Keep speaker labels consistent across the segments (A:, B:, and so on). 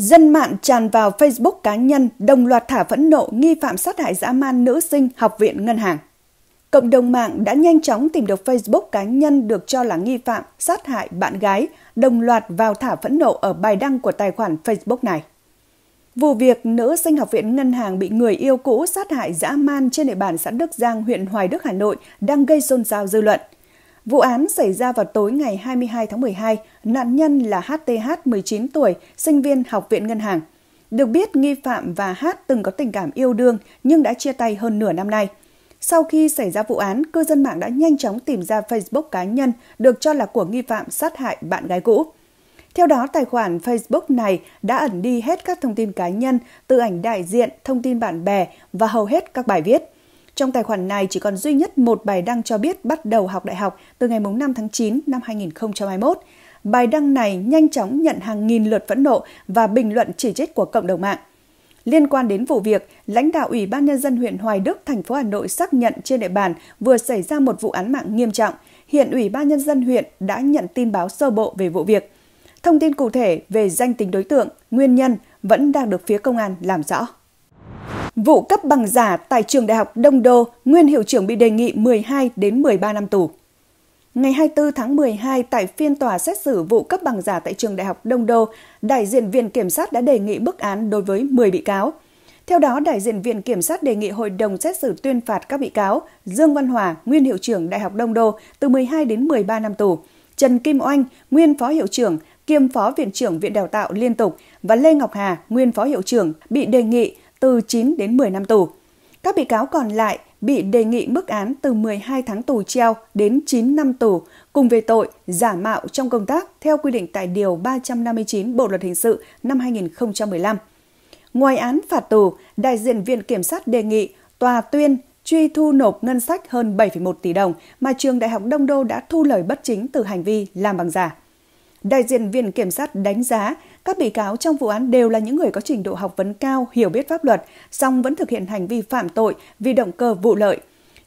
A: Dân mạng tràn vào Facebook cá nhân đồng loạt thả phẫn nộ nghi phạm sát hại dã man nữ sinh học viện ngân hàng. Cộng đồng mạng đã nhanh chóng tìm được Facebook cá nhân được cho là nghi phạm sát hại bạn gái, đồng loạt vào thả phẫn nộ ở bài đăng của tài khoản Facebook này. Vụ việc nữ sinh học viện ngân hàng bị người yêu cũ sát hại dã man trên địa bàn xã Đức Giang, huyện Hoài Đức, Hà Nội đang gây xôn xao dư luận – Vụ án xảy ra vào tối ngày 22 tháng 12, nạn nhân là HTH 19 tuổi, sinh viên Học viện Ngân hàng. Được biết, nghi phạm và H từng có tình cảm yêu đương nhưng đã chia tay hơn nửa năm nay. Sau khi xảy ra vụ án, cư dân mạng đã nhanh chóng tìm ra Facebook cá nhân được cho là của nghi phạm sát hại bạn gái cũ. Theo đó, tài khoản Facebook này đã ẩn đi hết các thông tin cá nhân, từ ảnh đại diện, thông tin bạn bè và hầu hết các bài viết. Trong tài khoản này chỉ còn duy nhất một bài đăng cho biết bắt đầu học đại học từ ngày 5 tháng 9 năm 2021. Bài đăng này nhanh chóng nhận hàng nghìn lượt phẫn nộ và bình luận chỉ trích của cộng đồng mạng. Liên quan đến vụ việc, lãnh đạo Ủy ban nhân dân huyện Hoài Đức, thành phố Hà Nội xác nhận trên địa bàn vừa xảy ra một vụ án mạng nghiêm trọng. Hiện Ủy ban nhân dân huyện đã nhận tin báo sơ bộ về vụ việc. Thông tin cụ thể về danh tính đối tượng, nguyên nhân vẫn đang được phía công an làm rõ. Vụ cấp bằng giả tại trường Đại học Đông Đô, nguyên hiệu trưởng bị đề nghị 12 đến 13 năm tù. Ngày 24 tháng 12 tại phiên tòa xét xử vụ cấp bằng giả tại trường Đại học Đông Đô, đại diện viện kiểm sát đã đề nghị bức án đối với 10 bị cáo. Theo đó, đại diện viện kiểm sát đề nghị hội đồng xét xử tuyên phạt các bị cáo Dương Văn Hòa, nguyên hiệu trưởng Đại học Đông Đô từ 12 đến 13 năm tù, Trần Kim Oanh, nguyên phó hiệu trưởng, kiêm phó viện trưởng Viện Đào tạo liên tục và Lê Ngọc Hà, nguyên phó hiệu trưởng bị đề nghị từ 9 đến 10 năm tù. Các bị cáo còn lại bị đề nghị mức án từ 12 tháng tù treo đến 9 năm tù cùng về tội giả mạo trong công tác theo quy định tại Điều 359 Bộ Luật Hình sự năm 2015. Ngoài án phạt tù, đại diện Viện Kiểm sát đề nghị tòa tuyên truy thu nộp ngân sách hơn 7,1 tỷ đồng mà trường Đại học Đông Đô đã thu lời bất chính từ hành vi làm bằng giả. Đại diện Viện Kiểm sát đánh giá các bị cáo trong vụ án đều là những người có trình độ học vấn cao, hiểu biết pháp luật, song vẫn thực hiện hành vi phạm tội vì động cơ vụ lợi.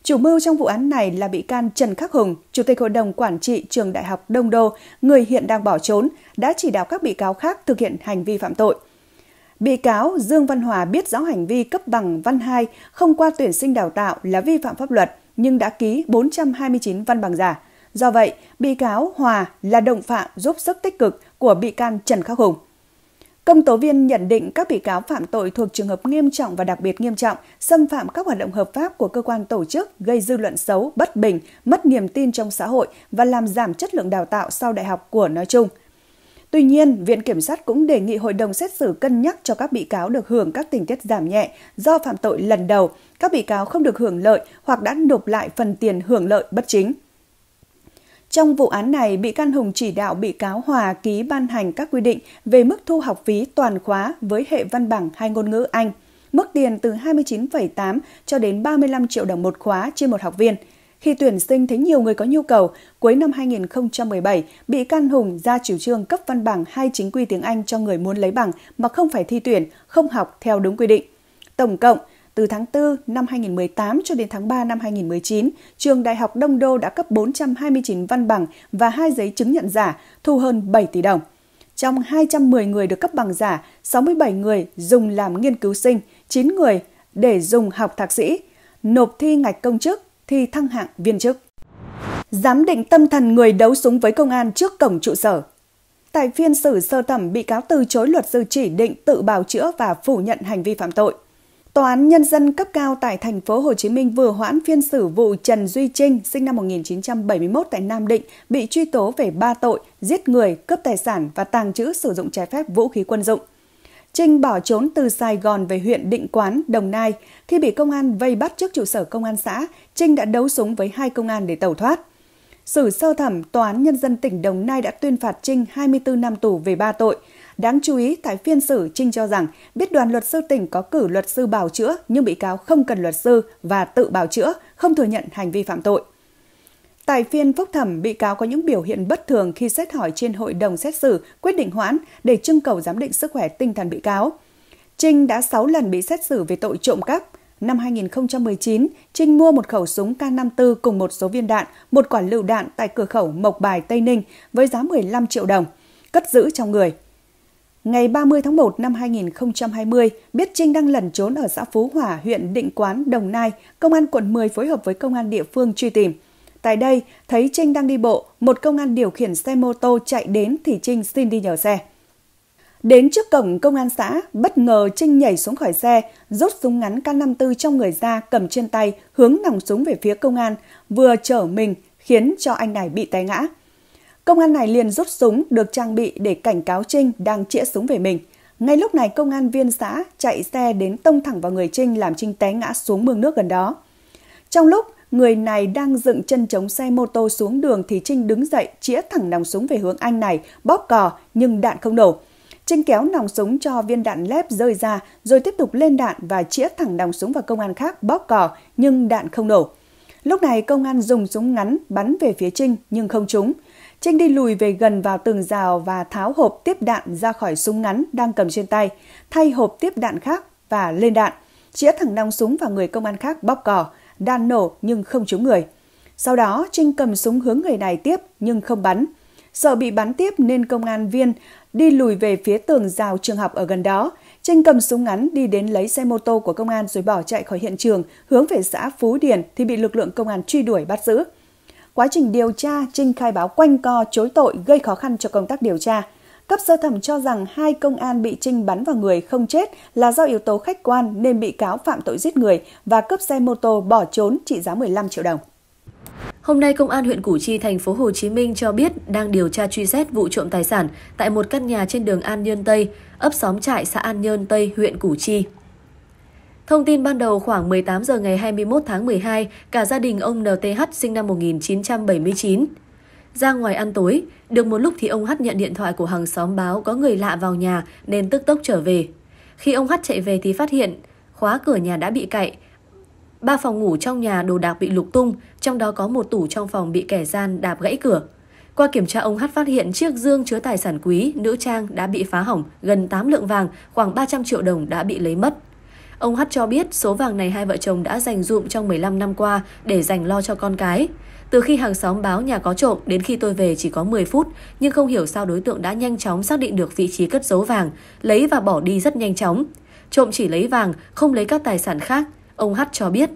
A: Chủ mưu trong vụ án này là bị can Trần Khắc Hùng, Chủ tịch Hội đồng Quản trị Trường Đại học Đông Đô, người hiện đang bỏ trốn, đã chỉ đạo các bị cáo khác thực hiện hành vi phạm tội. Bị cáo Dương Văn Hòa biết rõ hành vi cấp bằng văn 2 không qua tuyển sinh đào tạo là vi phạm pháp luật, nhưng đã ký 429 văn bằng giả. Do vậy, bị cáo Hòa là đồng phạm giúp sức tích cực của bị can Trần Khắc Hùng. Công tố viên nhận định các bị cáo phạm tội thuộc trường hợp nghiêm trọng và đặc biệt nghiêm trọng, xâm phạm các hoạt động hợp pháp của cơ quan tổ chức, gây dư luận xấu, bất bình, mất niềm tin trong xã hội và làm giảm chất lượng đào tạo sau đại học của nói chung. Tuy nhiên, Viện Kiểm sát cũng đề nghị hội đồng xét xử cân nhắc cho các bị cáo được hưởng các tình tiết giảm nhẹ do phạm tội lần đầu, các bị cáo không được hưởng lợi hoặc đã nộp lại phần tiền hưởng lợi bất chính. Trong vụ án này, bị can Hùng chỉ đạo bị cáo Hòa ký ban hành các quy định về mức thu học phí toàn khóa với hệ văn bằng hai ngôn ngữ Anh, mức tiền từ 29,8 cho đến 35 triệu đồng một khóa trên một học viên. Khi tuyển sinh thấy nhiều người có nhu cầu, cuối năm 2017, bị can Hùng ra chủ trương cấp văn bằng hai chính quy tiếng Anh cho người muốn lấy bằng mà không phải thi tuyển, không học theo đúng quy định. Tổng cộng, từ tháng 4 năm 2018 cho đến tháng 3 năm 2019, trường Đại học Đông Đô đã cấp 429 văn bằng và hai giấy chứng nhận giả, thu hơn 7 tỷ đồng. Trong 210 người được cấp bằng giả, 67 người dùng làm nghiên cứu sinh, 9 người để dùng học thạc sĩ, nộp thi ngạch công chức, thi thăng hạng viên chức. Giám định tâm thần người đấu súng với công an trước cổng trụ sở. Tại phiên xử sơ thẩm, bị cáo từ chối luật sư chỉ định tự bào chữa và phủ nhận hành vi phạm tội. Tòa án nhân dân cấp cao tại thành phố Hồ Chí Minh vừa hoãn phiên xử vụ Trần Duy Trinh, sinh năm 1971 tại Nam Định, bị truy tố về 3 tội: giết người, cướp tài sản và tàng trữ sử dụng trái phép vũ khí quân dụng. Trinh bỏ trốn từ Sài Gòn về huyện Định Quán, Đồng Nai. Khi bị công an vây bắt trước trụ sở công an xã, Trinh đã đấu súng với hai công an để tẩu thoát. Xử sơ thẩm, Tòa án Nhân dân tỉnh Đồng Nai đã tuyên phạt Trinh 24 năm tù về 3 tội – Đáng chú ý, tại phiên xử, Trinh cho rằng biết đoàn luật sư tỉnh có cử luật sư bảo chữa nhưng bị cáo không cần luật sư và tự bảo chữa, không thừa nhận hành vi phạm tội. Tại phiên phúc thẩm, bị cáo có những biểu hiện bất thường khi xét hỏi trên hội đồng xét xử quyết định hoãn để trưng cầu giám định sức khỏe tinh thần bị cáo. Trinh đã 6 lần bị xét xử về tội trộm cắp. Năm 2019, Trinh mua một khẩu súng K54 cùng một số viên đạn, một quả lựu đạn tại cửa khẩu Mộc Bài, Tây Ninh với giá 15 triệu đồng, cất giữ trong người ngày 30 tháng 1 năm 2020, biết Trinh đang lẩn trốn ở xã Phú Hỏa, huyện Định Quán, Đồng Nai, công an quận 10 phối hợp với công an địa phương truy tìm. Tại đây, thấy Trinh đang đi bộ, một công an điều khiển xe mô tô chạy đến thì Trinh xin đi nhờ xe. Đến trước cổng công an xã, bất ngờ Trinh nhảy xuống khỏi xe, rút súng ngắn K54 trong người ra cầm trên tay, hướng nòng súng về phía công an, vừa chở mình khiến cho anh này bị té ngã. Công an này liền rút súng được trang bị để cảnh cáo Trinh đang chĩa súng về mình. Ngay lúc này công an viên xã chạy xe đến tông thẳng vào người Trinh làm Trinh té ngã xuống mương nước gần đó. Trong lúc người này đang dựng chân chống xe mô tô xuống đường thì Trinh đứng dậy chĩa thẳng nòng súng về hướng anh này, bóp cò nhưng đạn không nổ. Trinh kéo nòng súng cho viên đạn lép rơi ra rồi tiếp tục lên đạn và chĩa thẳng nòng súng vào công an khác bóp cò nhưng đạn không nổ. Lúc này công an dùng súng ngắn bắn về phía Trinh nhưng không trúng. Trinh đi lùi về gần vào tường rào và tháo hộp tiếp đạn ra khỏi súng ngắn đang cầm trên tay, thay hộp tiếp đạn khác và lên đạn. Chĩa thẳng nòng súng vào người công an khác bóp cò, đạn nổ nhưng không trúng người. Sau đó, Trinh cầm súng hướng người này tiếp nhưng không bắn. Sợ bị bắn tiếp nên công an viên đi lùi về phía tường rào trường học ở gần đó. Trinh cầm súng ngắn đi đến lấy xe mô tô của công an rồi bỏ chạy khỏi hiện trường, hướng về xã Phú Điền thì bị lực lượng công an truy đuổi bắt giữ quá trình điều tra, Trinh khai báo quanh co, chối tội gây khó khăn cho công tác điều tra. Cấp sơ thẩm cho rằng hai công an bị Trinh bắn vào người không chết là do yếu tố khách quan nên bị cáo phạm tội giết người và cướp xe mô tô bỏ trốn trị giá 15 triệu đồng. Hôm nay, Công an huyện
B: Củ Chi, thành phố Hồ Chí Minh cho biết đang điều tra truy xét vụ trộm tài sản tại một căn nhà trên đường An Nhơn Tây, ấp xóm trại xã An Nhơn Tây, huyện Củ Chi. Thông tin ban đầu khoảng 18 giờ ngày 21 tháng 12, cả gia đình ông NTH sinh năm 1979 ra ngoài ăn tối, được một lúc thì ông Hắt nhận điện thoại của hàng xóm báo có người lạ vào nhà nên tức tốc trở về. Khi ông Hắt chạy về thì phát hiện khóa cửa nhà đã bị cậy. Ba phòng ngủ trong nhà đồ đạc bị lục tung, trong đó có một tủ trong phòng bị kẻ gian đạp gãy cửa. Qua kiểm tra ông Hắt phát hiện chiếc dương chứa tài sản quý, nữ trang đã bị phá hỏng, gần 8 lượng vàng, khoảng 300 triệu đồng đã bị lấy mất. Ông Hát cho biết số vàng này hai vợ chồng đã dành dụm trong 15 năm qua để dành lo cho con cái. Từ khi hàng xóm báo nhà có trộm đến khi tôi về chỉ có 10 phút, nhưng không hiểu sao đối tượng đã nhanh chóng xác định được vị trí cất giấu vàng, lấy và bỏ đi rất nhanh chóng. Trộm chỉ lấy vàng, không lấy các tài sản khác, ông Hát cho biết.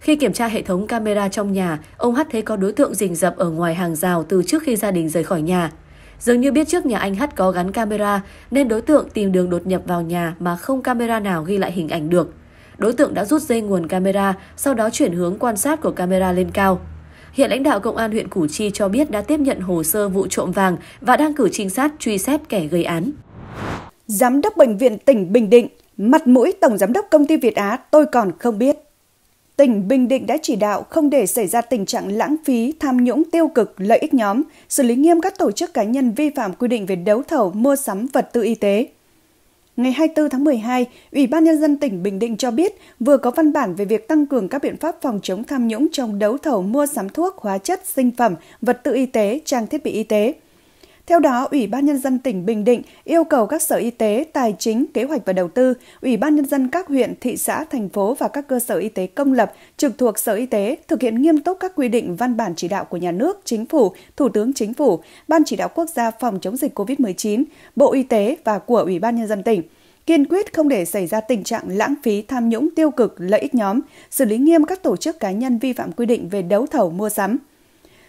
B: Khi kiểm tra hệ thống camera trong nhà, ông Hát thấy có đối tượng rình rập ở ngoài hàng rào từ trước khi gia đình rời khỏi nhà. Dường như biết trước nhà anh hát có gắn camera nên đối tượng tìm đường đột nhập vào nhà mà không camera nào ghi lại hình ảnh được. Đối tượng đã rút dây nguồn camera, sau đó chuyển hướng quan sát của camera lên cao. Hiện lãnh đạo công an huyện Củ Chi cho biết đã tiếp nhận hồ sơ vụ trộm vàng và đang cử trinh sát truy xét kẻ gây án.
A: Giám đốc bệnh viện tỉnh Bình Định, mặt mũi tổng giám đốc công ty Việt Á tôi còn không biết tỉnh Bình Định đã chỉ đạo không để xảy ra tình trạng lãng phí, tham nhũng tiêu cực, lợi ích nhóm, xử lý nghiêm các tổ chức cá nhân vi phạm quy định về đấu thầu mua sắm vật tư y tế. Ngày 24 tháng 12, Ủy ban Nhân dân tỉnh Bình Định cho biết vừa có văn bản về việc tăng cường các biện pháp phòng chống tham nhũng trong đấu thầu mua sắm thuốc, hóa chất, sinh phẩm, vật tư y tế, trang thiết bị y tế – theo đó, Ủy ban Nhân dân tỉnh Bình Định yêu cầu các sở y tế, tài chính, kế hoạch và đầu tư, Ủy ban Nhân dân các huyện, thị xã, thành phố và các cơ sở y tế công lập trực thuộc Sở Y tế thực hiện nghiêm túc các quy định văn bản chỉ đạo của Nhà nước, Chính phủ, Thủ tướng Chính phủ, Ban chỉ đạo quốc gia phòng chống dịch COVID-19, Bộ Y tế và của Ủy ban Nhân dân tỉnh kiên quyết không để xảy ra tình trạng lãng phí tham nhũng tiêu cực lợi ích nhóm, xử lý nghiêm các tổ chức cá nhân vi phạm quy định về đấu thầu mua sắm,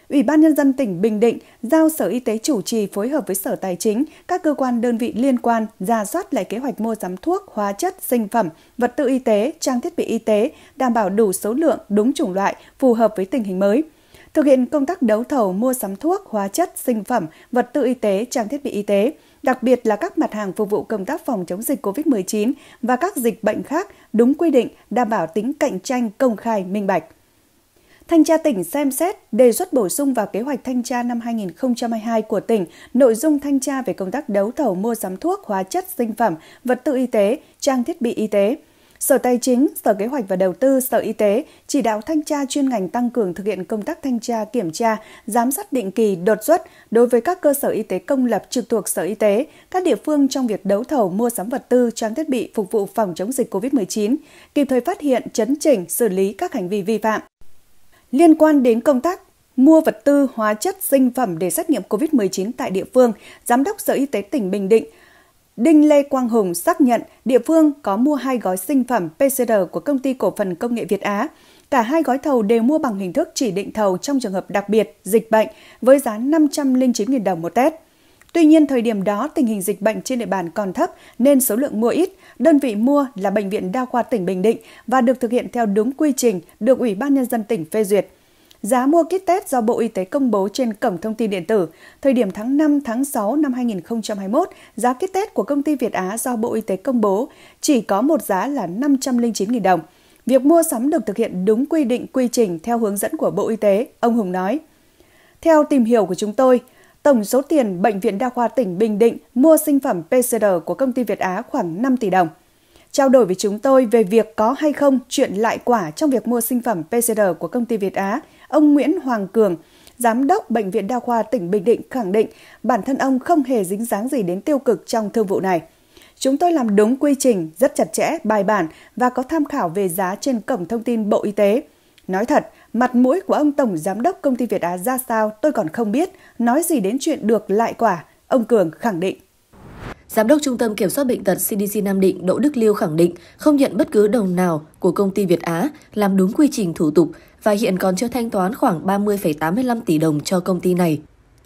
A: Ủy ban Nhân dân tỉnh Bình Định giao Sở Y tế chủ trì phối hợp với Sở Tài chính, các cơ quan đơn vị liên quan ra soát lại kế hoạch mua sắm thuốc, hóa chất, sinh phẩm, vật tư y tế, trang thiết bị y tế, đảm bảo đủ số lượng, đúng chủng loại, phù hợp với tình hình mới. Thực hiện công tác đấu thầu mua sắm thuốc, hóa chất, sinh phẩm, vật tư y tế, trang thiết bị y tế, đặc biệt là các mặt hàng phục vụ công tác phòng chống dịch COVID-19 và các dịch bệnh khác đúng quy định, đảm bảo tính cạnh tranh công khai minh bạch. Thanh tra tỉnh xem xét đề xuất bổ sung vào kế hoạch thanh tra năm 2022 của tỉnh nội dung thanh tra về công tác đấu thầu mua sắm thuốc, hóa chất, sinh phẩm, vật tư y tế, trang thiết bị y tế. Sở Tài chính, Sở Kế hoạch và Đầu tư, Sở Y tế chỉ đạo thanh tra chuyên ngành tăng cường thực hiện công tác thanh tra, kiểm tra, giám sát định kỳ, đột xuất đối với các cơ sở y tế công lập trực thuộc Sở Y tế, các địa phương trong việc đấu thầu mua sắm vật tư, trang thiết bị phục vụ phòng chống dịch COVID-19, kịp thời phát hiện, chấn chỉnh, xử lý các hành vi vi phạm liên quan đến công tác mua vật tư, hóa chất, sinh phẩm để xét nghiệm COVID-19 tại địa phương, Giám đốc Sở Y tế tỉnh Bình Định Đinh Lê Quang Hùng xác nhận địa phương có mua hai gói sinh phẩm PCR của công ty cổ phần công nghệ Việt Á. Cả hai gói thầu đều mua bằng hình thức chỉ định thầu trong trường hợp đặc biệt, dịch bệnh, với giá 509.000 đồng một test. Tuy nhiên, thời điểm đó tình hình dịch bệnh trên địa bàn còn thấp nên số lượng mua ít, đơn vị mua là Bệnh viện Đa khoa tỉnh Bình Định và được thực hiện theo đúng quy trình được Ủy ban Nhân dân tỉnh phê duyệt. Giá mua kit test do Bộ Y tế công bố trên cổng thông tin điện tử, thời điểm tháng 5 tháng 6 năm 2021, giá kit test của công ty Việt Á do Bộ Y tế công bố chỉ có một giá là 509.000 đồng. Việc mua sắm được thực hiện đúng quy định quy trình theo hướng dẫn của Bộ Y tế, ông Hùng nói. Theo tìm hiểu của chúng tôi, tổng số tiền Bệnh viện Đa khoa tỉnh Bình Định mua sinh phẩm PCR của công ty Việt Á khoảng 5 tỷ đồng. Trao đổi với chúng tôi về việc có hay không chuyện lại quả trong việc mua sinh phẩm PCR của công ty Việt Á, ông Nguyễn Hoàng Cường, Giám đốc Bệnh viện Đa khoa tỉnh Bình Định khẳng định bản thân ông không hề dính dáng gì đến tiêu cực trong thương vụ này. Chúng tôi làm đúng quy trình, rất chặt chẽ, bài bản và có tham khảo về giá trên cổng thông tin Bộ Y tế. Nói thật, Mặt mũi của ông Tổng Giám đốc Công ty Việt Á ra sao tôi còn không biết, nói gì đến chuyện được lại quả, ông Cường khẳng định.
B: Giám đốc Trung tâm Kiểm soát Bệnh tật CDC Nam Định Đỗ Đức Liêu khẳng định không nhận bất cứ đồng nào của công ty Việt Á làm đúng quy trình thủ tục và hiện còn chưa thanh toán khoảng 30,85 tỷ đồng cho công ty này.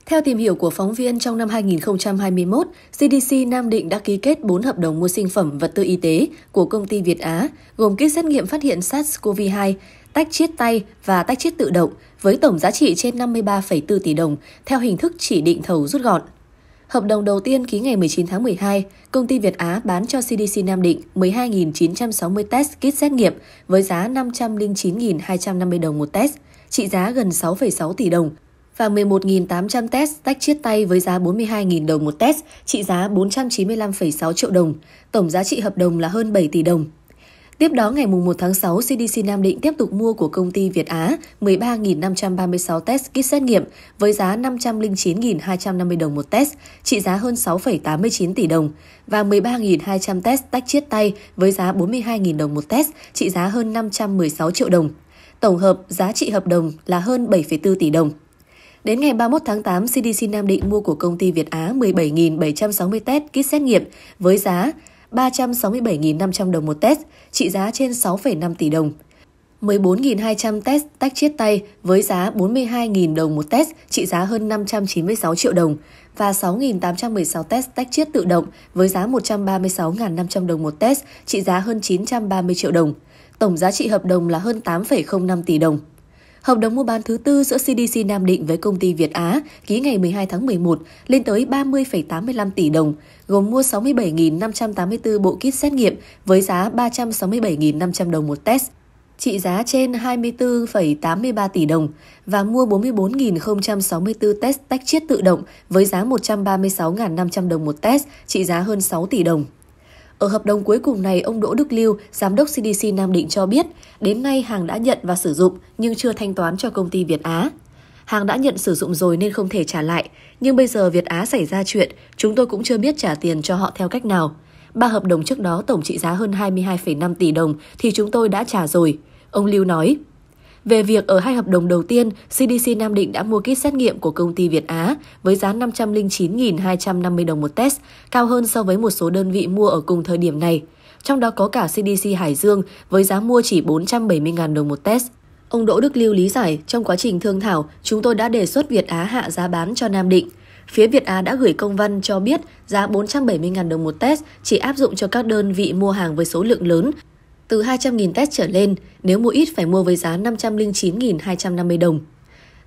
B: Theo tìm hiểu của phóng viên, trong năm 2021, CDC Nam Định đã ký kết 4 hợp đồng mua sinh phẩm vật tư y tế của công ty Việt Á, gồm kit xét nghiệm phát hiện SARS-CoV-2, tách chiết tay và tách chiết tự động với tổng giá trị trên 53,4 tỷ đồng theo hình thức chỉ định thầu rút gọn. Hợp đồng đầu tiên ký ngày 19 tháng 12, công ty Việt Á bán cho CDC Nam Định 12.960 test kit xét nghiệm với giá 509.250 đồng một test, trị giá gần 6,6 tỷ đồng, và 11.800 test tách chiết tay với giá 42.000 đồng một test, trị giá 495,6 triệu đồng. Tổng giá trị hợp đồng là hơn 7 tỷ đồng. Tiếp đó, ngày 1 tháng 6, CDC Nam Định tiếp tục mua của công ty Việt Á 13.536 test kit xét nghiệm với giá 509.250 đồng một test, trị giá hơn 6,89 tỷ đồng, và 13.200 test tách chiết tay với giá 42.000 đồng một test, trị giá hơn 516 triệu đồng. Tổng hợp giá trị hợp đồng là hơn 7,4 tỷ đồng. Đến ngày 31 tháng 8, CDC Nam Định mua của công ty Việt Á 17.760 test kit xét nghiệm với giá 367.500 đồng một test, trị giá trên 6,5 tỷ đồng. 14.200 test tách chiết tay với giá 42.000 đồng một test, trị giá hơn 596 triệu đồng và 6.816 test tách chiết tự động với giá 136.500 đồng một test, trị giá hơn 930 triệu đồng. Tổng giá trị hợp đồng là hơn 8,05 tỷ đồng. Hợp đồng mua bán thứ tư giữa CDC Nam Định với công ty Việt Á ký ngày 12 tháng 11 lên tới 30,85 tỷ đồng, gồm mua 67.584 bộ kit xét nghiệm với giá 367.500 đồng một test trị giá trên 24,83 tỷ đồng và mua 44.064 test tách chiết tự động với giá 136.500 đồng một test, trị giá hơn 6 tỷ đồng. Ở hợp đồng cuối cùng này, ông Đỗ Đức Lưu, giám đốc CDC Nam Định cho biết, đến nay hàng đã nhận và sử dụng nhưng chưa thanh toán cho công ty Việt Á. Hàng đã nhận sử dụng rồi nên không thể trả lại, nhưng bây giờ Việt Á xảy ra chuyện, chúng tôi cũng chưa biết trả tiền cho họ theo cách nào. Ba hợp đồng trước đó tổng trị giá hơn 22,5 tỷ đồng thì chúng tôi đã trả rồi, ông Lưu nói. Về việc ở hai hợp đồng đầu tiên, CDC Nam Định đã mua kit xét nghiệm của công ty Việt Á với giá 509.250 đồng một test, cao hơn so với một số đơn vị mua ở cùng thời điểm này. Trong đó có cả CDC Hải Dương với giá mua chỉ 470.000 đồng một test. Ông Đỗ Đức Lưu lý giải, trong quá trình thương thảo, chúng tôi đã đề xuất Việt Á hạ giá bán cho Nam Định. Phía Việt Á đã gửi công văn cho biết giá 470.000 đồng một test chỉ áp dụng cho các đơn vị mua hàng với số lượng lớn từ 200.000 test trở lên, nếu mua ít phải mua với giá 509.250 đồng.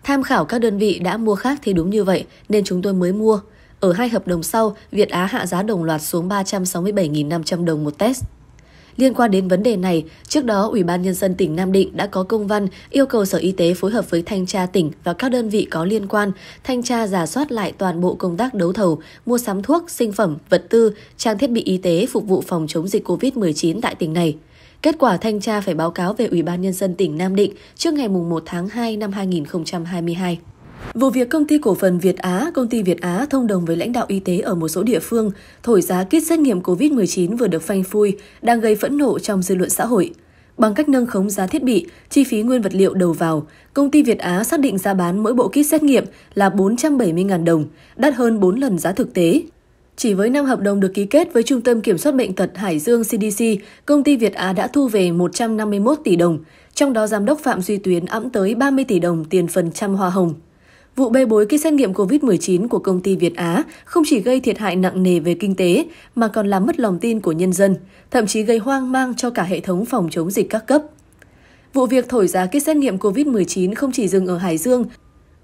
B: Tham khảo các đơn vị đã mua khác thì đúng như vậy nên chúng tôi mới mua. Ở hai hợp đồng sau, Việt Á hạ giá đồng loạt xuống 367.500 đồng một test. Liên quan đến vấn đề này, trước đó Ủy ban nhân dân tỉnh Nam Định đã có công văn yêu cầu Sở Y tế phối hợp với thanh tra tỉnh và các đơn vị có liên quan thanh tra giả soát lại toàn bộ công tác đấu thầu, mua sắm thuốc, sinh phẩm, vật tư, trang thiết bị y tế phục vụ phòng chống dịch COVID-19 tại tỉnh này. Kết quả thanh tra phải báo cáo về Ủy ban Nhân dân tỉnh Nam Định trước ngày 1 tháng 2 năm 2022. Vụ việc công ty cổ phần Việt Á, công ty Việt Á thông đồng với lãnh đạo y tế ở một số địa phương thổi giá kit xét nghiệm COVID-19 vừa được phanh phui đang gây phẫn nộ trong dư luận xã hội. Bằng cách nâng khống giá thiết bị, chi phí nguyên vật liệu đầu vào, công ty Việt Á xác định giá bán mỗi bộ kit xét nghiệm là 470.000 đồng, đắt hơn 4 lần giá thực tế. Chỉ với 5 hợp đồng được ký kết với Trung tâm Kiểm soát Bệnh tật Hải Dương CDC, công ty Việt Á đã thu về 151 tỷ đồng, trong đó giám đốc Phạm Duy Tuyến ẵm tới 30 tỷ đồng tiền phần trăm hoa hồng. Vụ bê bối kit xét nghiệm COVID-19 của công ty Việt Á không chỉ gây thiệt hại nặng nề về kinh tế mà còn làm mất lòng tin của nhân dân, thậm chí gây hoang mang cho cả hệ thống phòng chống dịch các cấp. Vụ việc thổi giá kit xét nghiệm COVID-19 không chỉ dừng ở Hải Dương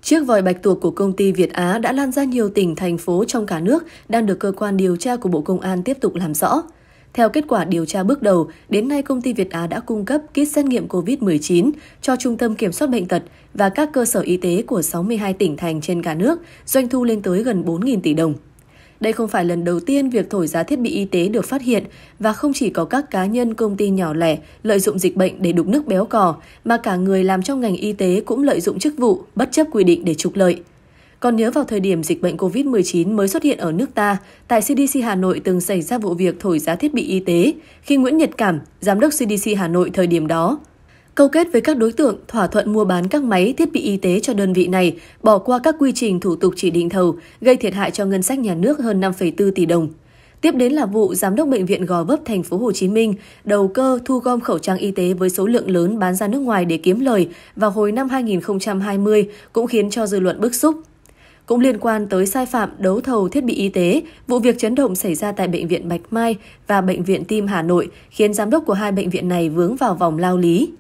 B: Chiếc vòi bạch tuộc của công ty Việt Á đã lan ra nhiều tỉnh, thành phố trong cả nước đang được cơ quan điều tra của Bộ Công an tiếp tục làm rõ. Theo kết quả điều tra bước đầu, đến nay công ty Việt Á đã cung cấp kit xét nghiệm COVID-19 cho Trung tâm Kiểm soát Bệnh tật và các cơ sở y tế của 62 tỉnh thành trên cả nước, doanh thu lên tới gần 4.000 tỷ đồng. Đây không phải lần đầu tiên việc thổi giá thiết bị y tế được phát hiện và không chỉ có các cá nhân công ty nhỏ lẻ lợi dụng dịch bệnh để đục nước béo cò, mà cả người làm trong ngành y tế cũng lợi dụng chức vụ, bất chấp quy định để trục lợi. Còn nhớ vào thời điểm dịch bệnh COVID-19 mới xuất hiện ở nước ta, tại CDC Hà Nội từng xảy ra vụ việc thổi giá thiết bị y tế khi Nguyễn Nhật Cảm, giám đốc CDC Hà Nội thời điểm đó, câu kết với các đối tượng thỏa thuận mua bán các máy thiết bị y tế cho đơn vị này, bỏ qua các quy trình thủ tục chỉ định thầu, gây thiệt hại cho ngân sách nhà nước hơn 5,4 tỷ đồng. Tiếp đến là vụ giám đốc bệnh viện Gò Vấp thành phố Hồ Chí Minh đầu cơ thu gom khẩu trang y tế với số lượng lớn bán ra nước ngoài để kiếm lời vào hồi năm 2020 cũng khiến cho dư luận bức xúc. Cũng liên quan tới sai phạm đấu thầu thiết bị y tế, vụ việc chấn động xảy ra tại Bệnh viện Bạch Mai và Bệnh viện Tim Hà Nội khiến giám đốc của hai bệnh viện này vướng vào vòng lao lý.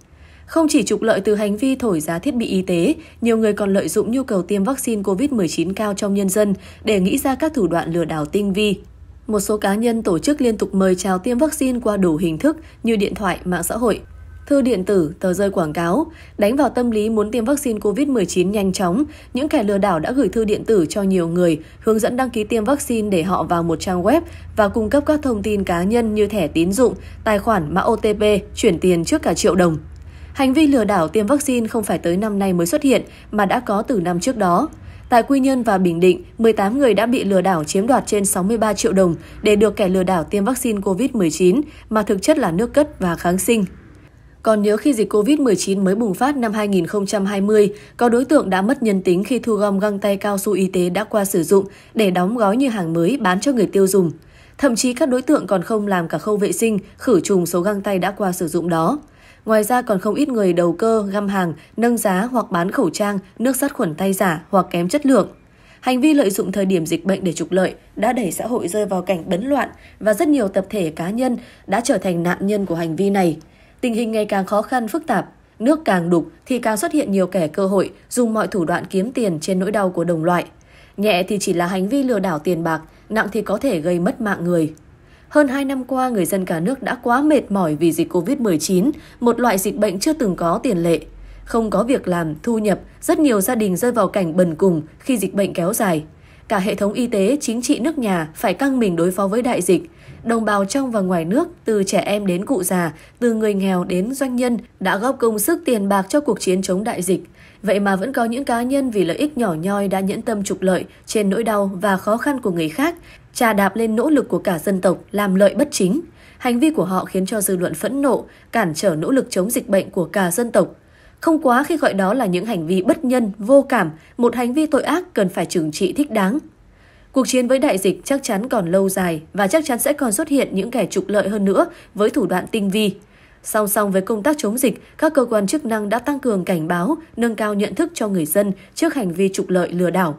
B: Không chỉ trục lợi từ hành vi thổi giá thiết bị y tế, nhiều người còn lợi dụng nhu cầu tiêm vaccine COVID-19 cao trong nhân dân để nghĩ ra các thủ đoạn lừa đảo tinh vi. Một số cá nhân tổ chức liên tục mời chào tiêm vaccine qua đủ hình thức như điện thoại, mạng xã hội, thư điện tử, tờ rơi quảng cáo. Đánh vào tâm lý muốn tiêm vaccine COVID-19 nhanh chóng, những kẻ lừa đảo đã gửi thư điện tử cho nhiều người, hướng dẫn đăng ký tiêm vaccine để họ vào một trang web và cung cấp các thông tin cá nhân như thẻ tín dụng, tài khoản mã OTP, chuyển tiền trước cả triệu đồng. Hành vi lừa đảo tiêm vaccine không phải tới năm nay mới xuất hiện, mà đã có từ năm trước đó. Tại Quy Nhơn và Bình Định, 18 người đã bị lừa đảo chiếm đoạt trên 63 triệu đồng để được kẻ lừa đảo tiêm vaccine COVID-19 mà thực chất là nước cất và kháng sinh. Còn nhớ khi dịch COVID-19 mới bùng phát năm 2020, có đối tượng đã mất nhân tính khi thu gom găng tay cao su y tế đã qua sử dụng để đóng gói như hàng mới bán cho người tiêu dùng. Thậm chí các đối tượng còn không làm cả khâu vệ sinh, khử trùng số găng tay đã qua sử dụng đó. Ngoài ra còn không ít người đầu cơ, găm hàng, nâng giá hoặc bán khẩu trang, nước sát khuẩn tay giả hoặc kém chất lượng. Hành vi lợi dụng thời điểm dịch bệnh để trục lợi đã đẩy xã hội rơi vào cảnh bấn loạn và rất nhiều tập thể cá nhân đã trở thành nạn nhân của hành vi này. Tình hình ngày càng khó khăn phức tạp, nước càng đục thì càng xuất hiện nhiều kẻ cơ hội dùng mọi thủ đoạn kiếm tiền trên nỗi đau của đồng loại. Nhẹ thì chỉ là hành vi lừa đảo tiền bạc, nặng thì có thể gây mất mạng người. Hơn 2 năm qua, người dân cả nước đã quá mệt mỏi vì dịch COVID-19, một loại dịch bệnh chưa từng có tiền lệ. Không có việc làm, thu nhập, rất nhiều gia đình rơi vào cảnh bần cùng khi dịch bệnh kéo dài. Cả hệ thống y tế, chính trị nước nhà phải căng mình đối phó với đại dịch. Đồng bào trong và ngoài nước, từ trẻ em đến cụ già, từ người nghèo đến doanh nhân đã góp công sức tiền bạc cho cuộc chiến chống đại dịch. Vậy mà vẫn có những cá nhân vì lợi ích nhỏ nhoi đã nhẫn tâm trục lợi trên nỗi đau và khó khăn của người khác trà đạp lên nỗ lực của cả dân tộc làm lợi bất chính. Hành vi của họ khiến cho dư luận phẫn nộ, cản trở nỗ lực chống dịch bệnh của cả dân tộc. Không quá khi gọi đó là những hành vi bất nhân, vô cảm, một hành vi tội ác cần phải trừng trị thích đáng. Cuộc chiến với đại dịch chắc chắn còn lâu dài và chắc chắn sẽ còn xuất hiện những kẻ trục lợi hơn nữa với thủ đoạn tinh vi. Song song với công tác chống dịch, các cơ quan chức năng đã tăng cường cảnh báo, nâng cao nhận thức cho người dân trước hành vi trục lợi lừa đảo.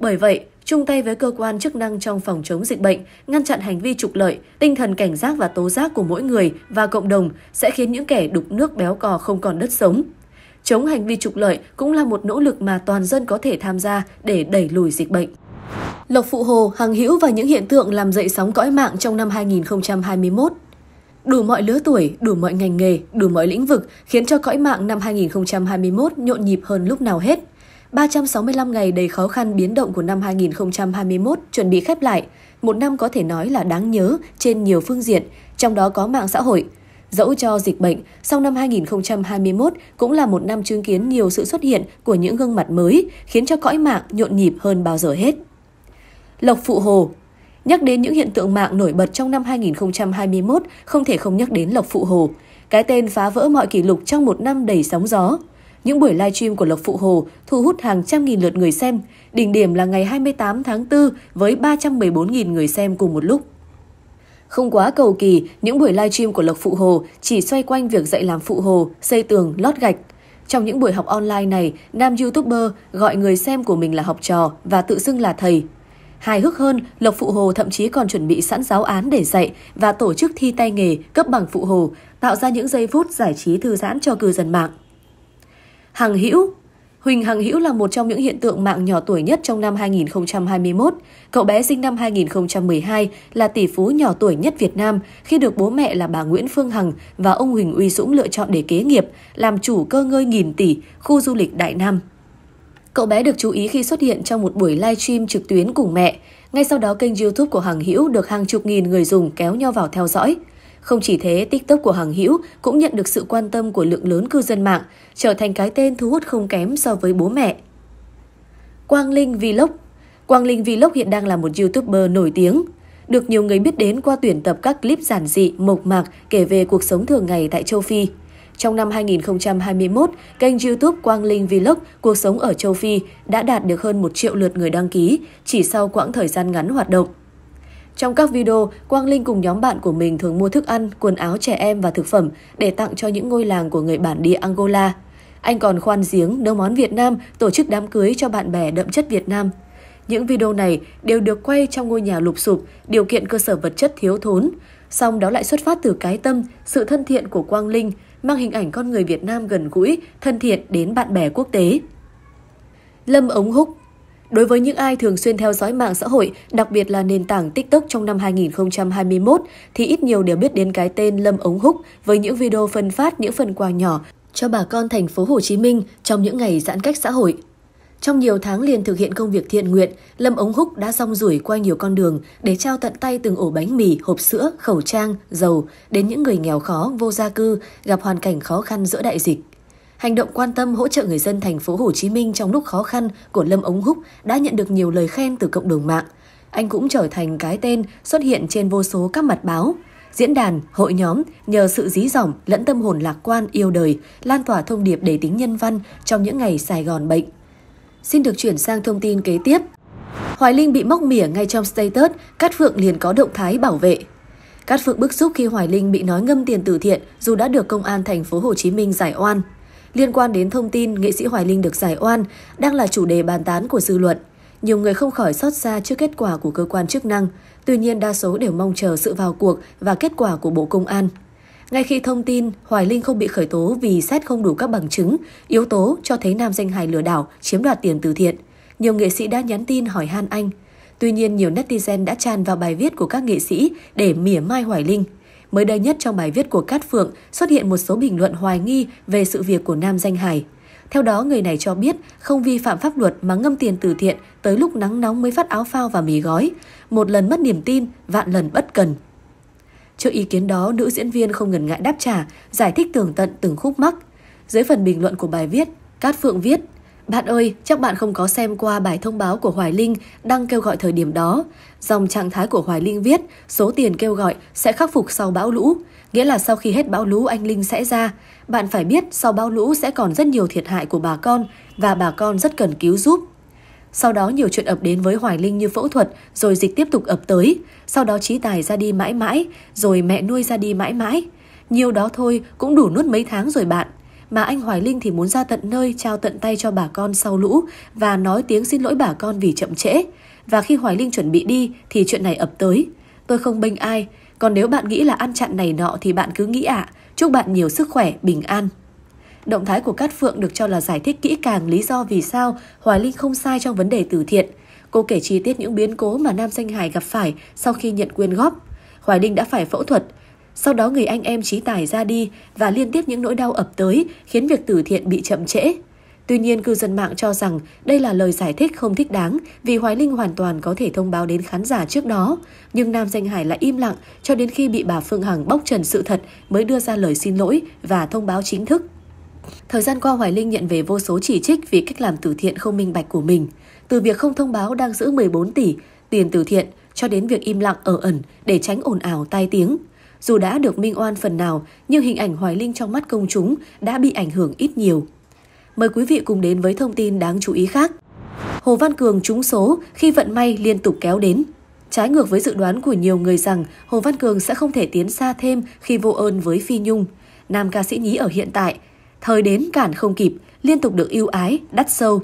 B: Bởi vậy, chung tay với cơ quan chức năng trong phòng chống dịch bệnh, ngăn chặn hành vi trục lợi, tinh thần cảnh giác và tố giác của mỗi người và cộng đồng sẽ khiến những kẻ đục nước béo cò không còn đất sống. Chống hành vi trục lợi cũng là một nỗ lực mà toàn dân có thể tham gia để đẩy lùi dịch bệnh. Lộc Phụ Hồ, Hằng Hữu và những hiện tượng làm dậy sóng cõi mạng trong năm 2021 đủ mọi lứa tuổi, đủ mọi ngành nghề, đủ mọi lĩnh vực khiến cho cõi mạng năm 2021 nhộn nhịp hơn lúc nào hết. 365 ngày đầy khó khăn biến động của năm 2021 chuẩn bị khép lại, một năm có thể nói là đáng nhớ trên nhiều phương diện, trong đó có mạng xã hội. Dẫu cho dịch bệnh, sau năm 2021 cũng là một năm chứng kiến nhiều sự xuất hiện của những gương mặt mới, khiến cho cõi mạng nhộn nhịp hơn bao giờ hết. Lộc Phụ Hồ Nhắc đến những hiện tượng mạng nổi bật trong năm 2021, không thể không nhắc đến Lộc Phụ Hồ. Cái tên phá vỡ mọi kỷ lục trong một năm đầy sóng gió. Những buổi live stream của Lộc Phụ Hồ thu hút hàng trăm nghìn lượt người xem, đỉnh điểm là ngày 28 tháng 4 với 314.000 người xem cùng một lúc. Không quá cầu kỳ, những buổi live stream của Lộc Phụ Hồ chỉ xoay quanh việc dạy làm phụ hồ, xây tường, lót gạch. Trong những buổi học online này, nam YouTuber gọi người xem của mình là học trò và tự xưng là thầy. Hài hước hơn, Lộc Phụ Hồ thậm chí còn chuẩn bị sẵn giáo án để dạy và tổ chức thi tay nghề cấp bằng Phụ Hồ, tạo ra những giây phút giải trí thư giãn cho cư dân mạng. Hằng Hữu Huỳnh Hằng Hữu là một trong những hiện tượng mạng nhỏ tuổi nhất trong năm 2021. Cậu bé sinh năm 2012 là tỷ phú nhỏ tuổi nhất Việt Nam khi được bố mẹ là bà Nguyễn Phương Hằng và ông Huỳnh Uy Dũng lựa chọn để kế nghiệp, làm chủ cơ ngơi nghìn tỷ, khu du lịch Đại Nam. Cậu bé được chú ý khi xuất hiện trong một buổi live stream trực tuyến cùng mẹ. Ngay sau đó kênh YouTube của Hằng Hữu được hàng chục nghìn người dùng kéo nhau vào theo dõi. Không chỉ thế, TikTok của Hằng Hữu cũng nhận được sự quan tâm của lượng lớn cư dân mạng, trở thành cái tên thu hút không kém so với bố mẹ. Quang Linh Vlog Quang Linh Vlog hiện đang là một YouTuber nổi tiếng, được nhiều người biết đến qua tuyển tập các clip giản dị, mộc mạc kể về cuộc sống thường ngày tại châu Phi. Trong năm 2021, kênh YouTube Quang Linh Vlog Cuộc sống ở châu Phi đã đạt được hơn 1 triệu lượt người đăng ký chỉ sau quãng thời gian ngắn hoạt động. Trong các video, Quang Linh cùng nhóm bạn của mình thường mua thức ăn, quần áo trẻ em và thực phẩm để tặng cho những ngôi làng của người bản địa Angola. Anh còn khoan giếng, nấu món Việt Nam, tổ chức đám cưới cho bạn bè đậm chất Việt Nam. Những video này đều được quay trong ngôi nhà lụp sụp, điều kiện cơ sở vật chất thiếu thốn. Song đó lại xuất phát từ cái tâm, sự thân thiện của Quang Linh, mang hình ảnh con người Việt Nam gần gũi, thân thiện đến bạn bè quốc tế. Lâm Ống Húc Đối với những ai thường xuyên theo dõi mạng xã hội, đặc biệt là nền tảng TikTok trong năm 2021, thì ít nhiều đều biết đến cái tên Lâm Ống Húc với những video phân phát những phần quà nhỏ cho bà con thành phố Hồ Chí Minh trong những ngày giãn cách xã hội. Trong nhiều tháng liền thực hiện công việc thiện nguyện, Lâm Ống Húc đã rong rủi qua nhiều con đường để trao tận tay từng ổ bánh mì, hộp sữa, khẩu trang, dầu đến những người nghèo khó, vô gia cư, gặp hoàn cảnh khó khăn giữa đại dịch. Hành động quan tâm hỗ trợ người dân thành phố Hồ Chí Minh trong lúc khó khăn của Lâm Ống Húc đã nhận được nhiều lời khen từ cộng đồng mạng. Anh cũng trở thành cái tên xuất hiện trên vô số các mặt báo, diễn đàn, hội nhóm nhờ sự dí dỏm lẫn tâm hồn lạc quan yêu đời, lan tỏa thông điệp đầy tính nhân văn trong những ngày Sài Gòn bệnh. Xin được chuyển sang thông tin kế tiếp. Hoài Linh bị móc mỉa ngay trong status, Cát Phượng liền có động thái bảo vệ. Cát Phượng bức xúc khi Hoài Linh bị nói ngâm tiền từ thiện dù đã được công an thành phố Hồ Chí Minh giải oan liên quan đến thông tin nghệ sĩ Hoài Linh được giải oan đang là chủ đề bàn tán của dư luận. Nhiều người không khỏi xót xa trước kết quả của cơ quan chức năng, tuy nhiên đa số đều mong chờ sự vào cuộc và kết quả của Bộ Công an. Ngay khi thông tin Hoài Linh không bị khởi tố vì xét không đủ các bằng chứng, yếu tố cho thấy nam danh hài lừa đảo chiếm đoạt tiền từ thiện, nhiều nghệ sĩ đã nhắn tin hỏi han anh. Tuy nhiên, nhiều netizen đã tràn vào bài viết của các nghệ sĩ để mỉa mai Hoài Linh – Mới đây nhất trong bài viết của Cát Phượng xuất hiện một số bình luận hoài nghi về sự việc của nam danh Hải. Theo đó, người này cho biết không vi phạm pháp luật mà ngâm tiền từ thiện tới lúc nắng nóng mới phát áo phao và mì gói. Một lần mất niềm tin, vạn lần bất cần. Trước ý kiến đó, nữ diễn viên không ngần ngại đáp trả, giải thích tường tận từng khúc mắc. Dưới phần bình luận của bài viết, Cát Phượng viết – bạn ơi, chắc bạn không có xem qua bài thông báo của Hoài Linh đang kêu gọi thời điểm đó. Dòng trạng thái của Hoài Linh viết, số tiền kêu gọi sẽ khắc phục sau bão lũ. Nghĩa là sau khi hết bão lũ anh Linh sẽ ra. Bạn phải biết sau bão lũ sẽ còn rất nhiều thiệt hại của bà con và bà con rất cần cứu giúp. Sau đó nhiều chuyện ập đến với Hoài Linh như phẫu thuật, rồi dịch tiếp tục ập tới. Sau đó trí tài ra đi mãi mãi, rồi mẹ nuôi ra đi mãi mãi. Nhiều đó thôi cũng đủ nuốt mấy tháng rồi bạn mà anh Hoài Linh thì muốn ra tận nơi trao tận tay cho bà con sau lũ và nói tiếng xin lỗi bà con vì chậm trễ. Và khi Hoài Linh chuẩn bị đi thì chuyện này ập tới. Tôi không bênh ai, còn nếu bạn nghĩ là ăn chặn này nọ thì bạn cứ nghĩ ạ. À, chúc bạn nhiều sức khỏe, bình an. Động thái của Cát Phượng được cho là giải thích kỹ càng lý do vì sao Hoài Linh không sai trong vấn đề từ thiện. Cô kể chi tiết những biến cố mà Nam Danh Hải gặp phải sau khi nhận quyên góp. Hoài Linh đã phải phẫu thuật, sau đó người anh em trí tài ra đi và liên tiếp những nỗi đau ập tới khiến việc từ thiện bị chậm trễ. Tuy nhiên, cư dân mạng cho rằng đây là lời giải thích không thích đáng vì Hoài Linh hoàn toàn có thể thông báo đến khán giả trước đó. Nhưng Nam Danh Hải lại im lặng cho đến khi bị bà Phương Hằng bóc trần sự thật mới đưa ra lời xin lỗi và thông báo chính thức. Thời gian qua Hoài Linh nhận về vô số chỉ trích vì cách làm từ thiện không minh bạch của mình. Từ việc không thông báo đang giữ 14 tỷ, tiền từ thiện cho đến việc im lặng ở ẩn để tránh ồn ào tai tiếng. Dù đã được minh oan phần nào, nhưng hình ảnh Hoài Linh trong mắt công chúng đã bị ảnh hưởng ít nhiều. Mời quý vị cùng đến với thông tin đáng chú ý khác. Hồ Văn Cường trúng số khi vận may liên tục kéo đến. Trái ngược với dự đoán của nhiều người rằng Hồ Văn Cường sẽ không thể tiến xa thêm khi vô ơn với Phi Nhung, nam ca sĩ nhí ở hiện tại, thời đến cản không kịp, liên tục được yêu ái, đắt sâu.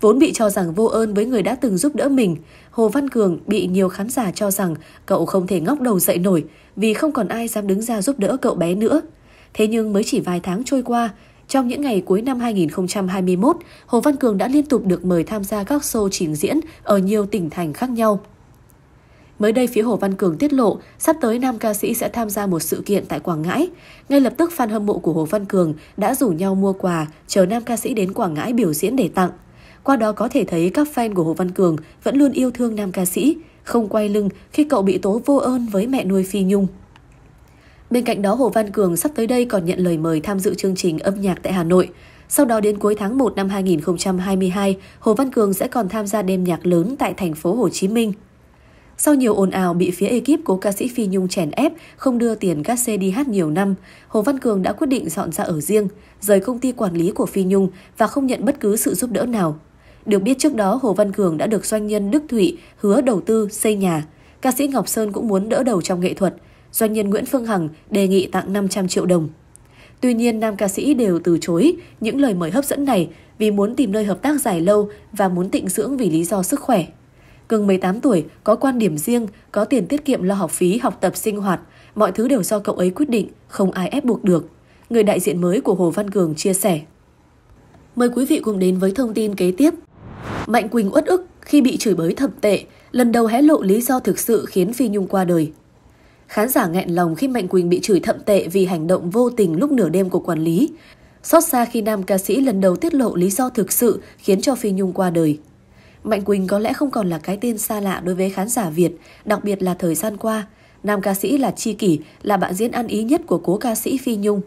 B: Vốn bị cho rằng vô ơn với người đã từng giúp đỡ mình, Hồ Văn Cường bị nhiều khán giả cho rằng cậu không thể ngóc đầu dậy nổi vì không còn ai dám đứng ra giúp đỡ cậu bé nữa. Thế nhưng mới chỉ vài tháng trôi qua, trong những ngày cuối năm 2021, Hồ Văn Cường đã liên tục được mời tham gia các show trình diễn ở nhiều tỉnh thành khác nhau. Mới đây, phía Hồ Văn Cường tiết lộ sắp tới nam ca sĩ sẽ tham gia một sự kiện tại Quảng Ngãi. Ngay lập tức fan hâm mộ của Hồ Văn Cường đã rủ nhau mua quà, chờ nam ca sĩ đến Quảng Ngãi biểu diễn để tặng. Qua đó có thể thấy các fan của Hồ Văn Cường vẫn luôn yêu thương nam ca sĩ, không quay lưng khi cậu bị tố vô ơn với mẹ nuôi Phi Nhung. Bên cạnh đó, Hồ Văn Cường sắp tới đây còn nhận lời mời tham dự chương trình âm nhạc tại Hà Nội. Sau đó đến cuối tháng 1 năm 2022, Hồ Văn Cường sẽ còn tham gia đêm nhạc lớn tại thành phố Hồ Chí Minh. Sau nhiều ồn ào bị phía ekip cố ca sĩ Phi Nhung chèn ép, không đưa tiền các xe đi hát nhiều năm, Hồ Văn Cường đã quyết định dọn ra ở riêng, rời công ty quản lý của Phi Nhung và không nhận bất cứ sự giúp đỡ nào. Được biết trước đó Hồ Văn Cường đã được doanh nhân Đức Thụy hứa đầu tư xây nhà. Ca sĩ Ngọc Sơn cũng muốn đỡ đầu trong nghệ thuật. Doanh nhân Nguyễn Phương Hằng đề nghị tặng 500 triệu đồng. Tuy nhiên, nam ca sĩ đều từ chối những lời mời hấp dẫn này vì muốn tìm nơi hợp tác dài lâu và muốn tịnh dưỡng vì lý do sức khỏe. Cường 18 tuổi, có quan điểm riêng, có tiền tiết kiệm lo học phí, học tập, sinh hoạt. Mọi thứ đều do cậu ấy quyết định, không ai ép buộc được. Người đại diện mới của Hồ Văn Cường chia sẻ. Mời quý vị cùng đến với thông tin kế tiếp. Mạnh Quỳnh uất ức khi bị chửi bới thậm tệ, lần đầu hé lộ lý do thực sự khiến Phi Nhung qua đời. Khán giả nghẹn lòng khi Mạnh Quỳnh bị chửi thậm tệ vì hành động vô tình lúc nửa đêm của quản lý. Xót xa khi nam ca sĩ lần đầu tiết lộ lý do thực sự khiến cho Phi Nhung qua đời. Mạnh Quỳnh có lẽ không còn là cái tên xa lạ đối với khán giả Việt, đặc biệt là thời gian qua. Nam ca sĩ là chi kỷ, là bạn diễn ăn ý nhất của cố ca sĩ Phi Nhung.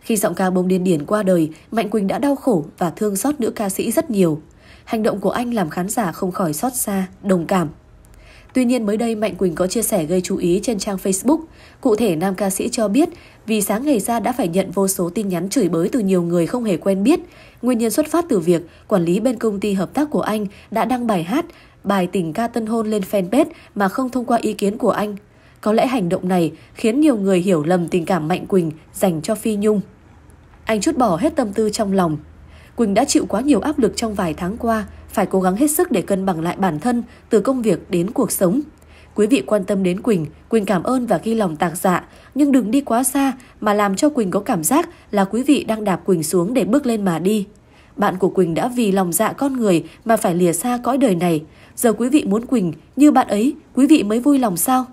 B: Khi giọng ca bông điên điển qua đời, Mạnh Quỳnh đã đau khổ và thương xót nữ ca sĩ rất nhiều. Hành động của anh làm khán giả không khỏi xót xa, đồng cảm. Tuy nhiên mới đây Mạnh Quỳnh có chia sẻ gây chú ý trên trang Facebook. Cụ thể nam ca sĩ cho biết vì sáng ngày ra đã phải nhận vô số tin nhắn chửi bới từ nhiều người không hề quen biết. Nguyên nhân xuất phát từ việc quản lý bên công ty hợp tác của anh đã đăng bài hát, bài tình ca tân hôn lên fanpage mà không thông qua ý kiến của anh. Có lẽ hành động này khiến nhiều người hiểu lầm tình cảm Mạnh Quỳnh dành cho Phi Nhung. Anh chút bỏ hết tâm tư trong lòng, Quỳnh đã chịu quá nhiều áp lực trong vài tháng qua, phải cố gắng hết sức để cân bằng lại bản thân từ công việc đến cuộc sống. Quý vị quan tâm đến Quỳnh, Quỳnh cảm ơn và ghi lòng tạc dạ, nhưng đừng đi quá xa mà làm cho Quỳnh có cảm giác là quý vị đang đạp Quỳnh xuống để bước lên mà đi. Bạn của Quỳnh đã vì lòng dạ con người mà phải lìa xa cõi đời này. Giờ quý vị muốn Quỳnh như bạn ấy, quý vị mới vui lòng sao?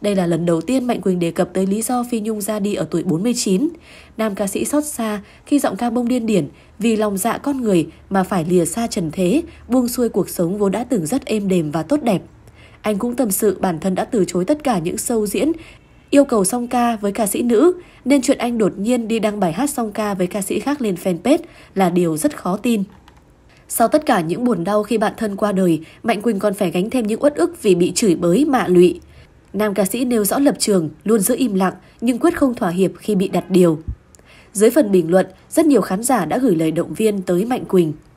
B: Đây là lần đầu tiên Mạnh Quỳnh đề cập tới lý do Phi Nhung ra đi ở tuổi 49. Nam ca sĩ xót xa khi giọng ca bông điên điển vì lòng dạ con người mà phải lìa xa trần thế, buông xuôi cuộc sống vốn đã từng rất êm đềm và tốt đẹp. Anh cũng tâm sự bản thân đã từ chối tất cả những sâu diễn yêu cầu song ca với ca sĩ nữ nên chuyện anh đột nhiên đi đăng bài hát song ca với ca sĩ khác lên fanpage là điều rất khó tin. Sau tất cả những buồn đau khi bạn thân qua đời, Mạnh Quỳnh còn phải gánh thêm những uất ức vì bị chửi bới, mạ lụy. Nam ca sĩ nêu rõ lập trường, luôn giữ im lặng nhưng quyết không thỏa hiệp khi bị đặt điều. Dưới phần bình luận, rất nhiều khán giả đã gửi lời động viên tới Mạnh Quỳnh.